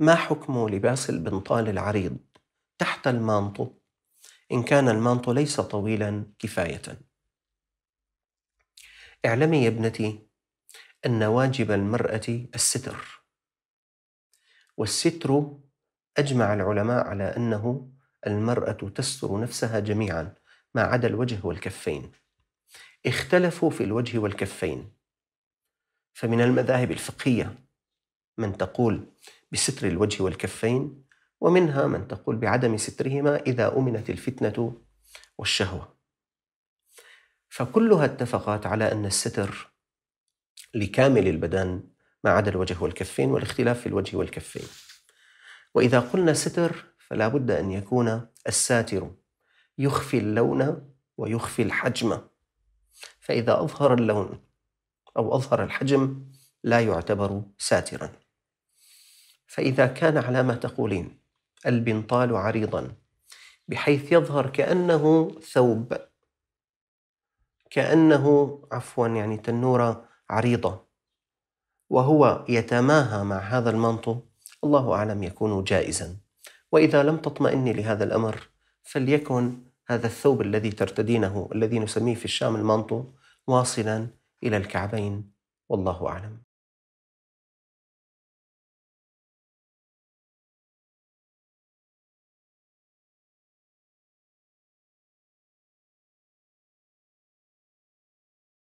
ما حكم لباس البنطال العريض تحت المانطو إن كان المانطو ليس طويلا كفاية اعلمي يا ابنتي أن واجب المرأة الستر والستر أجمع العلماء على أنه المرأة تستر نفسها جميعا ما عدا الوجه والكفين اختلفوا في الوجه والكفين فمن المذاهب الفقهية من تقول بستر الوجه والكفين ومنها من تقول بعدم سترهما إذا أمنت الفتنة والشهوة فكلها اتفقت على أن الستر لكامل البدن ما عدا الوجه والكفين والاختلاف في الوجه والكفين وإذا قلنا ستر فلا بد أن يكون الساتر يخفي اللون ويخفي الحجم فإذا أظهر اللون أو أظهر الحجم لا يعتبر ساترا فإذا كان على ما تقولين البنطال عريضا بحيث يظهر كأنه ثوب كأنه عفوا يعني تنورة عريضة وهو يتماهى مع هذا المنطو الله أعلم يكون جائزا وإذا لم تطمئني لهذا الأمر فليكن هذا الثوب الذي ترتدينه الذي نسميه في الشام المنطو واصلا إلى الكعبين والله أعلم